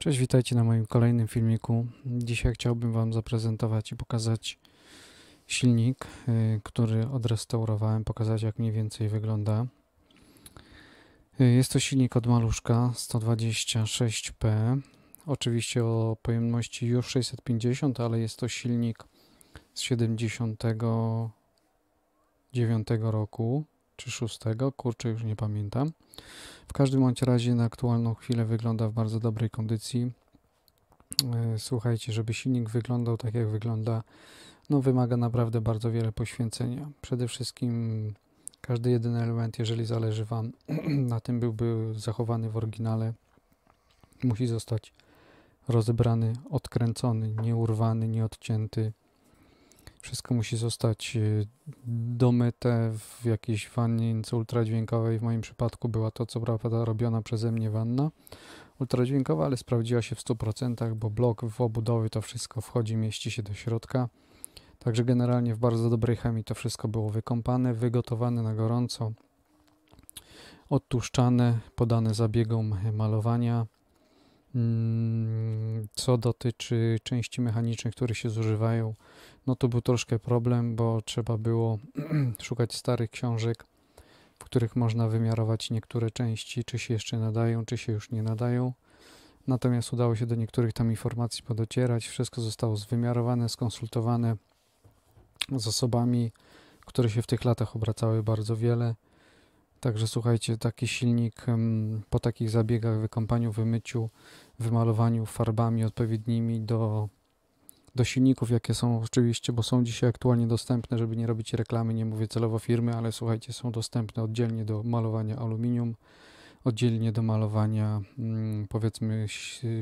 Cześć, witajcie na moim kolejnym filmiku. Dzisiaj chciałbym Wam zaprezentować i pokazać silnik, y, który odrestaurowałem, pokazać jak mniej więcej wygląda. Y, jest to silnik od maluszka 126P, oczywiście o pojemności już 650, ale jest to silnik z 79 roku czy szóstego, kurczę, już nie pamiętam. W każdym bądź razie na aktualną chwilę wygląda w bardzo dobrej kondycji. E, słuchajcie, żeby silnik wyglądał tak jak wygląda, no wymaga naprawdę bardzo wiele poświęcenia. Przede wszystkim każdy jeden element, jeżeli zależy Wam na tym, byłby zachowany w oryginale, musi zostać rozebrany, odkręcony, nieurwany, nieodcięty, wszystko musi zostać y, domyte w jakiejś wannie ultradźwiękowej. W moim przypadku była to co prawda robiona przeze mnie wanna ultradźwiękowa, ale sprawdziła się w 100%, bo blok w obudowie to wszystko wchodzi, mieści się do środka. Także generalnie w bardzo dobrej chemii to wszystko było wykąpane, wygotowane na gorąco, odtłuszczane, podane zabiegom malowania. Mm, co dotyczy części mechanicznych, które się zużywają, no to był troszkę problem, bo trzeba było szukać starych książek, w których można wymiarować niektóre części, czy się jeszcze nadają, czy się już nie nadają. Natomiast udało się do niektórych tam informacji podocierać. Wszystko zostało zwymiarowane, skonsultowane z osobami, które się w tych latach obracały bardzo wiele Także słuchajcie, taki silnik po takich zabiegach, wykąpaniu, wymyciu, wymalowaniu farbami odpowiednimi do, do silników, jakie są oczywiście, bo są dzisiaj aktualnie dostępne, żeby nie robić reklamy, nie mówię celowo firmy, ale słuchajcie, są dostępne oddzielnie do malowania aluminium, oddzielnie do malowania mm, powiedzmy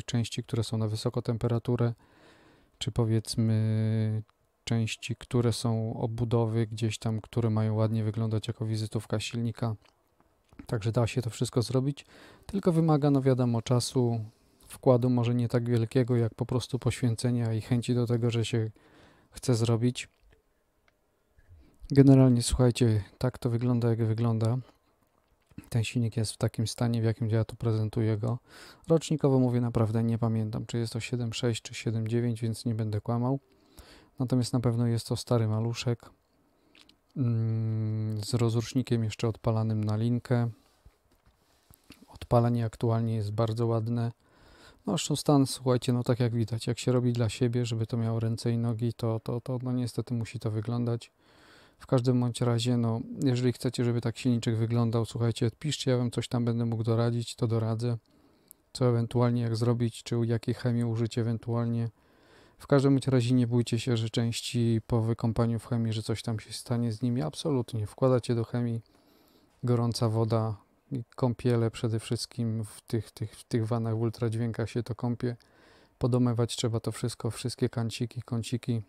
części, które są na wysoką temperaturę, czy powiedzmy części, które są obudowy gdzieś tam, które mają ładnie wyglądać jako wizytówka silnika. Także da się to wszystko zrobić, tylko wymaga, no wiadomo, czasu, wkładu może nie tak wielkiego, jak po prostu poświęcenia i chęci do tego, że się chce zrobić. Generalnie słuchajcie, tak to wygląda, jak wygląda. Ten silnik jest w takim stanie, w jakim ja tu prezentuję go. Rocznikowo mówię, naprawdę nie pamiętam, czy jest to 7.6 czy 7.9, więc nie będę kłamał. Natomiast na pewno jest to stary maluszek mm, z rozrusznikiem jeszcze odpalanym na linkę. Odpalanie aktualnie jest bardzo ładne. No zresztą stan, słuchajcie, no tak jak widać, jak się robi dla siebie, żeby to miało ręce i nogi, to, to, to no niestety musi to wyglądać. W każdym bądź razie, no, jeżeli chcecie, żeby tak silniczek wyglądał, słuchajcie, odpiszcie, ja wam coś tam będę mógł doradzić, to doradzę. Co ewentualnie, jak zrobić, czy jakiej chemii użyć ewentualnie. W każdym razie nie bójcie się, że części po wykąpaniu w chemii, że coś tam się stanie z nimi. Absolutnie. Wkładacie do chemii gorąca woda, kąpiele przede wszystkim w tych, tych, w tych wanach w ultradźwiękach się to kąpie. Podomywać trzeba to wszystko, wszystkie kanciki, kąciki,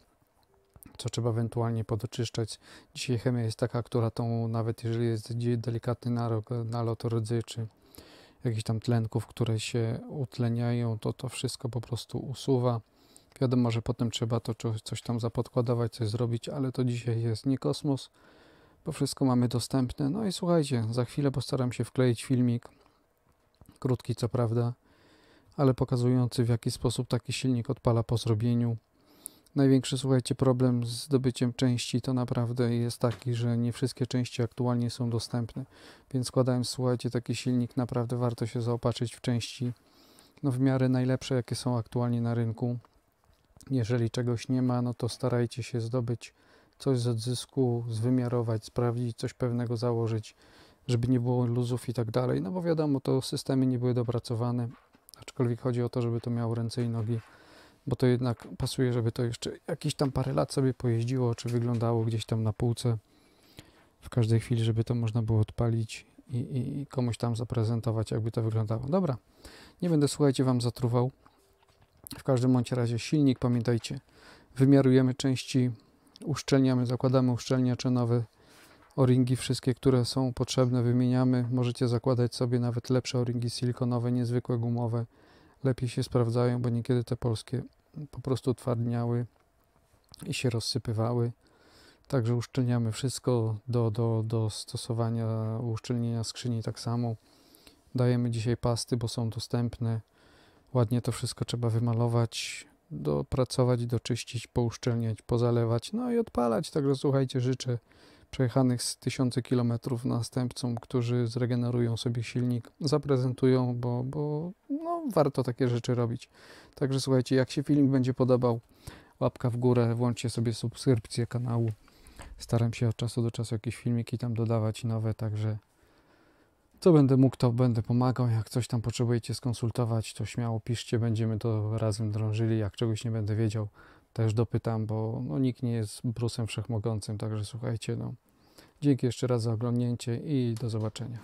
co trzeba ewentualnie podoczyszczać. Dzisiaj chemia jest taka, która tą, nawet jeżeli jest delikatny narok, nalot rdzy czy jakichś tam tlenków, które się utleniają, to to wszystko po prostu usuwa Wiadomo, że potem trzeba to coś tam zapodkładować, coś zrobić, ale to dzisiaj jest nie kosmos, bo wszystko mamy dostępne. No i słuchajcie, za chwilę postaram się wkleić filmik, krótki co prawda, ale pokazujący w jaki sposób taki silnik odpala po zrobieniu. Największy, słuchajcie, problem z zdobyciem części to naprawdę jest taki, że nie wszystkie części aktualnie są dostępne, więc składając, słuchajcie, taki silnik naprawdę warto się zaopatrzyć w części no, w miarę najlepsze, jakie są aktualnie na rynku, jeżeli czegoś nie ma, no to starajcie się zdobyć coś z odzysku, zwymiarować, sprawdzić, coś pewnego założyć, żeby nie było luzów i tak dalej. No bo wiadomo, to systemy nie były dopracowane, aczkolwiek chodzi o to, żeby to miało ręce i nogi, bo to jednak pasuje, żeby to jeszcze jakieś tam parę lat sobie pojeździło, czy wyglądało gdzieś tam na półce w każdej chwili, żeby to można było odpalić i, i komuś tam zaprezentować, jakby to wyglądało. Dobra, nie będę, słuchajcie, Wam zatruwał. W każdym bądź razie silnik, pamiętajcie, wymiarujemy części, uszczelniamy, zakładamy uszczelniacze nowe, o-ringi wszystkie, które są potrzebne, wymieniamy. Możecie zakładać sobie nawet lepsze o-ringi silikonowe, niezwykłe gumowe. Lepiej się sprawdzają, bo niekiedy te polskie po prostu twardniały i się rozsypywały. Także uszczelniamy wszystko do, do, do stosowania, uszczelnienia skrzyni tak samo. Dajemy dzisiaj pasty, bo są dostępne. Ładnie to wszystko trzeba wymalować, dopracować, doczyścić, pouszczelniać, pozalewać, no i odpalać. Także słuchajcie, życzę przejechanych z tysiące kilometrów następcom, którzy zregenerują sobie silnik, zaprezentują, bo, bo no, warto takie rzeczy robić. Także słuchajcie, jak się filmik będzie podobał, łapka w górę, włączcie sobie subskrypcję kanału. Staram się od czasu do czasu jakieś filmiki tam dodawać nowe, także co będę mógł, to będę pomagał. Jak coś tam potrzebujecie skonsultować, to śmiało piszcie, będziemy to razem drążyli. Jak czegoś nie będę wiedział, też dopytam, bo no, nikt nie jest brusem wszechmogącym, także słuchajcie, no. Dzięki jeszcze raz za oglądnięcie i do zobaczenia.